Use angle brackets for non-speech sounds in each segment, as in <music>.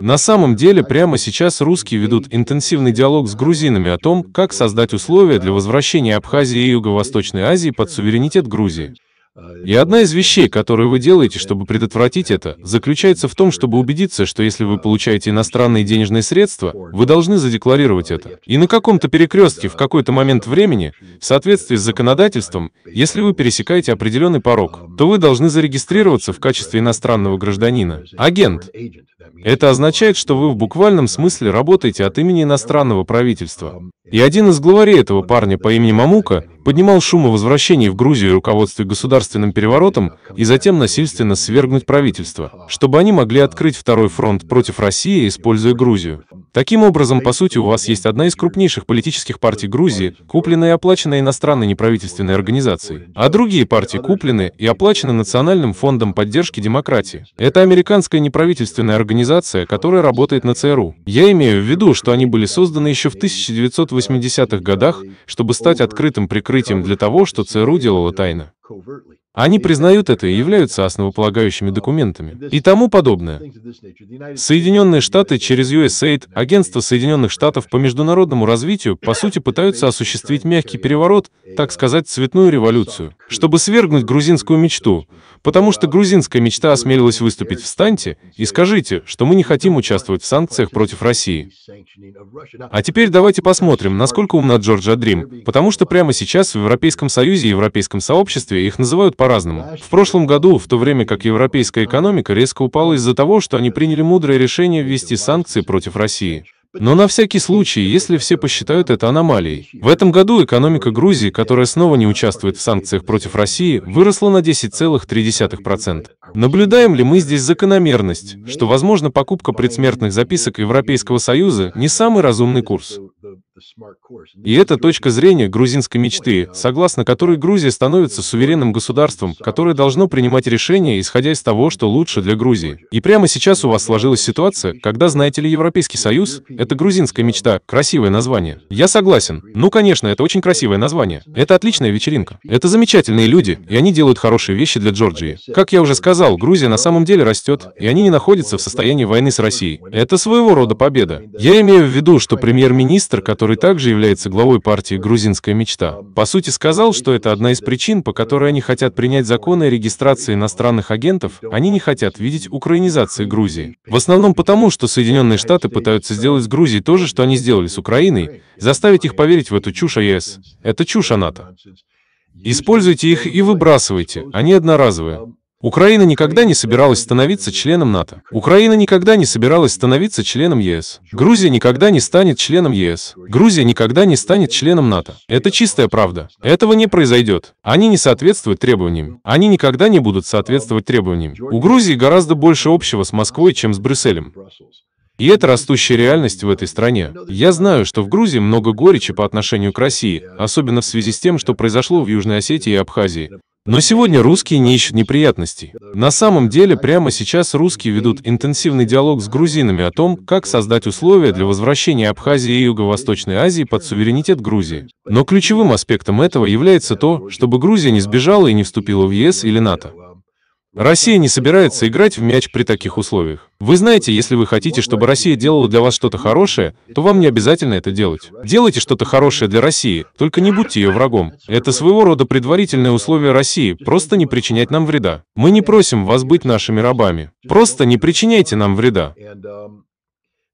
На самом деле, прямо сейчас русские ведут интенсивный диалог с грузинами о том, как создать условия для возвращения Абхазии и Юго-Восточной Азии под суверенитет Грузии. И одна из вещей, которую вы делаете, чтобы предотвратить это, заключается в том, чтобы убедиться, что если вы получаете иностранные денежные средства, вы должны задекларировать это. И на каком-то перекрестке в какой-то момент времени, в соответствии с законодательством, если вы пересекаете определенный порог, то вы должны зарегистрироваться в качестве иностранного гражданина. Агент. Это означает, что вы в буквальном смысле работаете от имени иностранного правительства. И один из главарей этого парня по имени Мамука поднимал шум о возвращении в Грузию руководстве государственным переворотом и затем насильственно свергнуть правительство, чтобы они могли открыть второй фронт против России, используя Грузию. Таким образом, по сути, у вас есть одна из крупнейших политических партий Грузии, купленная и оплаченная иностранной неправительственной организацией, а другие партии куплены и оплачены Национальным фондом поддержки демократии. Это американская неправительственная организация, которая работает на ЦРУ. Я имею в виду, что они были созданы еще в 1980 80-х годах, чтобы стать открытым прикрытием для того, что ЦРУ делала тайно. Они признают это и являются основополагающими документами. И тому подобное. Соединенные Штаты через USAID, агентство Соединенных Штатов по международному развитию, по сути, пытаются осуществить мягкий переворот, так сказать, цветную революцию, чтобы свергнуть грузинскую мечту, Потому что грузинская мечта осмелилась выступить «Встаньте и скажите, что мы не хотим участвовать в санкциях против России». А теперь давайте посмотрим, насколько умна Джорджа Дрим, потому что прямо сейчас в Европейском Союзе и Европейском сообществе их называют по-разному. В прошлом году, в то время как европейская экономика резко упала из-за того, что они приняли мудрое решение ввести санкции против России. Но на всякий случай, если все посчитают это аномалией. В этом году экономика Грузии, которая снова не участвует в санкциях против России, выросла на 10,3%. Наблюдаем ли мы здесь закономерность, что, возможно, покупка предсмертных записок Европейского Союза не самый разумный курс? И это точка зрения грузинской мечты, согласно которой Грузия становится суверенным государством, которое должно принимать решения, исходя из того, что лучше для Грузии. И прямо сейчас у вас сложилась ситуация, когда, знаете ли, Европейский Союз — это грузинская мечта, красивое название. Я согласен. Ну, конечно, это очень красивое название. Это отличная вечеринка. Это замечательные люди, и они делают хорошие вещи для Джорджии. Как я уже сказал, Грузия на самом деле растет, и они не находятся в состоянии войны с Россией. Это своего рода победа. Я имею в виду, что премьер-министр, который который также является главой партии «Грузинская мечта», по сути сказал, что это одна из причин, по которой они хотят принять законы о регистрации иностранных агентов, они не хотят видеть украинизации Грузии. В основном потому, что Соединенные Штаты пытаются сделать с Грузией то же, что они сделали с Украиной, заставить их поверить в эту чушь о ЕС. Это чушь о НАТО. Используйте их и выбрасывайте, они одноразовые. Украина никогда не собиралась становиться членом НАТО. Украина никогда не собиралась становиться членом ЕС. Грузия никогда не станет членом ЕС. Грузия никогда не станет членом НАТО. Это чистая правда. Этого не произойдет. Они не соответствуют требованиям. Они никогда не будут соответствовать требованиям. У Грузии гораздо больше общего с Москвой, чем с Брюсселем. И это растущая реальность в этой стране. Я знаю, что в Грузии много горечи по отношению к России, особенно в связи с тем, что произошло в Южной Осетии и Абхазии. Но сегодня русские не ищут неприятностей. На самом деле, прямо сейчас русские ведут интенсивный диалог с грузинами о том, как создать условия для возвращения Абхазии и Юго-Восточной Азии под суверенитет Грузии. Но ключевым аспектом этого является то, чтобы Грузия не сбежала и не вступила в ЕС или НАТО. Россия не собирается играть в мяч при таких условиях. Вы знаете, если вы хотите, чтобы Россия делала для вас что-то хорошее, то вам не обязательно это делать. Делайте что-то хорошее для России, только не будьте ее врагом. Это своего рода предварительное условие России, просто не причинять нам вреда. Мы не просим вас быть нашими рабами. Просто не причиняйте нам вреда.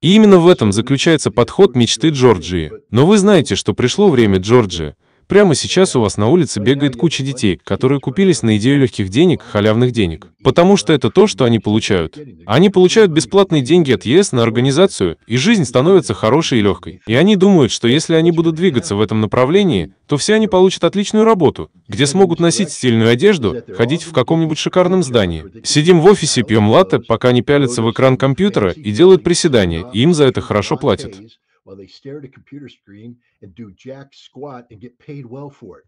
И именно в этом заключается подход мечты Джорджии. Но вы знаете, что пришло время Джорджии, Прямо сейчас у вас на улице бегает куча детей, которые купились на идею легких денег, халявных денег. Потому что это то, что они получают. Они получают бесплатные деньги от ЕС на организацию, и жизнь становится хорошей и легкой. И они думают, что если они будут двигаться в этом направлении, то все они получат отличную работу, где смогут носить стильную одежду, ходить в каком-нибудь шикарном здании. Сидим в офисе, пьем латте, пока они пялятся в экран компьютера и делают приседания, и им за это хорошо платят. while they stare at a computer screen and do jack squat and get paid well for it.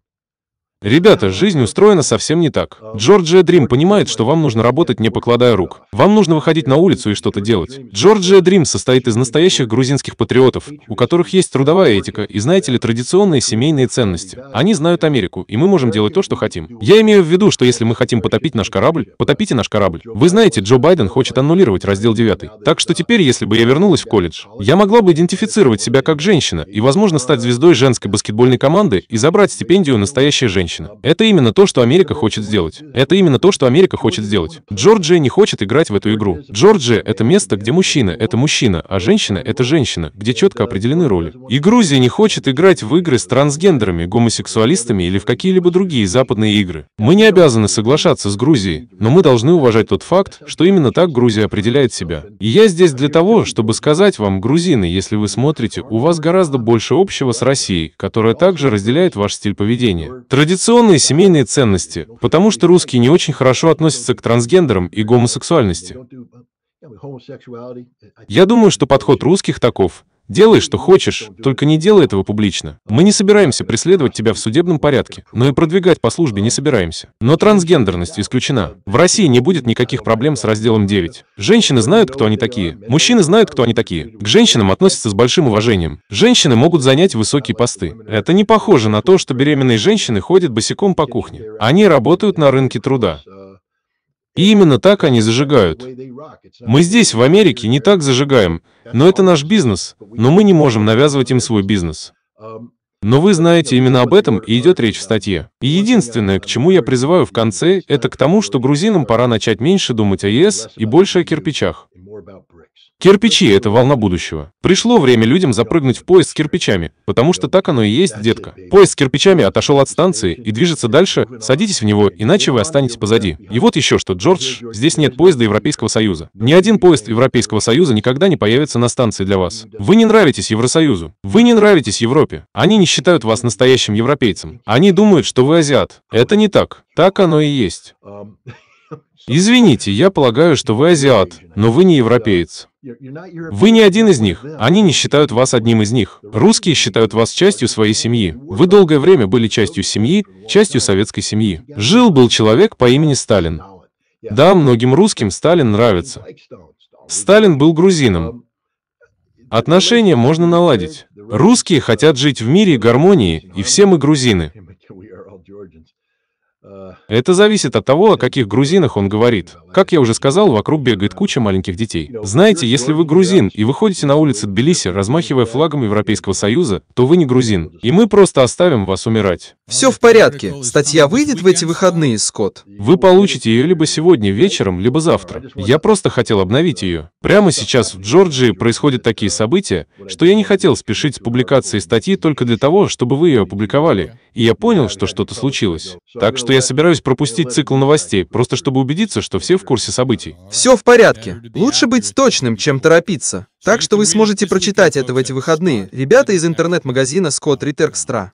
Ребята, жизнь устроена совсем не так. Джорджия Дрим понимает, что вам нужно работать, не покладая рук. Вам нужно выходить на улицу и что-то делать. Джорджия Дрим состоит из настоящих грузинских патриотов, у которых есть трудовая этика и, знаете ли, традиционные семейные ценности. Они знают Америку, и мы можем делать то, что хотим. Я имею в виду, что если мы хотим потопить наш корабль, потопите наш корабль. Вы знаете, Джо Байден хочет аннулировать раздел 9. Так что теперь, если бы я вернулась в колледж, я могла бы идентифицировать себя как женщина и, возможно, стать звездой женской баскетбольной команды и забрать стипендию настоящей женщины женщина. Это именно то, что Америка хочет сделать. Это именно то, что Америка хочет сделать. Джорджия не хочет играть в эту игру. Джорджия — это место, где мужчина — это мужчина, а женщина — это женщина, где четко определены роли. И Грузия не хочет играть в игры с трансгендерами, гомосексуалистами или в какие-либо другие западные игры. Мы не обязаны соглашаться с Грузией, но мы должны уважать тот факт, что именно так Грузия определяет себя. И я здесь для того, чтобы сказать вам, грузины, если вы смотрите, у вас гораздо больше общего с Россией, которая также разделяет ваш стиль поведения. Традиционно Традиционные семейные ценности, потому что русские не очень хорошо относятся к трансгендерам и гомосексуальности. Uh, Я думаю, что подход русских таков. Делай, что хочешь, только не делай этого публично. Мы не собираемся преследовать тебя в судебном порядке, но и продвигать по службе не собираемся. Но трансгендерность исключена. В России не будет никаких проблем с разделом 9. Женщины знают, кто они такие. Мужчины знают, кто они такие. К женщинам относятся с большим уважением. Женщины могут занять высокие посты. Это не похоже на то, что беременные женщины ходят босиком по кухне. Они работают на рынке труда. И именно так они зажигают. Мы здесь, в Америке, не так зажигаем, но это наш бизнес, но мы не можем навязывать им свой бизнес. Но вы знаете, именно об этом и идет речь в статье. И единственное, к чему я призываю в конце, это к тому, что грузинам пора начать меньше думать о ЕС и больше о кирпичах. Кирпичи — это волна будущего. Пришло время людям запрыгнуть в поезд с кирпичами, потому что так оно и есть, детка. Поезд с кирпичами отошел от станции и движется дальше, садитесь в него, иначе вы останетесь позади. И вот еще что, Джордж, здесь нет поезда Европейского Союза. Ни один поезд Европейского Союза никогда не появится на станции для вас. Вы не нравитесь Евросоюзу. Вы не нравитесь Европе. Они не считают вас настоящим европейцем. Они думают, что вы азиат. Это не так. Так оно и есть. <laughs> Извините, я полагаю, что вы азиат, но вы не европеец. Вы не один из них. Они не считают вас одним из них. Русские считают вас частью своей семьи. Вы долгое время были частью семьи, частью советской семьи. Жил-был человек по имени Сталин. Да, многим русским Сталин нравится. Сталин был грузином. Отношения можно наладить. Русские хотят жить в мире и гармонии, и все мы грузины. Э, это зависит от того, о каких грузинах он говорит. Как я уже сказал, вокруг бегает куча маленьких детей. Знаете, если вы грузин и выходите на улицы Тбилиси, размахивая флагом Европейского Союза, то вы не грузин. И мы просто оставим вас умирать. Все в порядке. Статья выйдет в эти выходные, Скотт. Вы получите ее либо сегодня вечером, либо завтра. Я просто хотел обновить ее. Прямо сейчас в Джорджии происходят такие события, что я не хотел спешить с публикацией статьи только для того, чтобы вы ее опубликовали и я понял, что что-то случилось. Так что я собираюсь пропустить цикл новостей, просто чтобы убедиться, что все в курсе событий. Все в порядке. Лучше быть точным, чем торопиться. Так что вы сможете прочитать это в эти выходные. Ребята из интернет-магазина Scott Ritter Extra.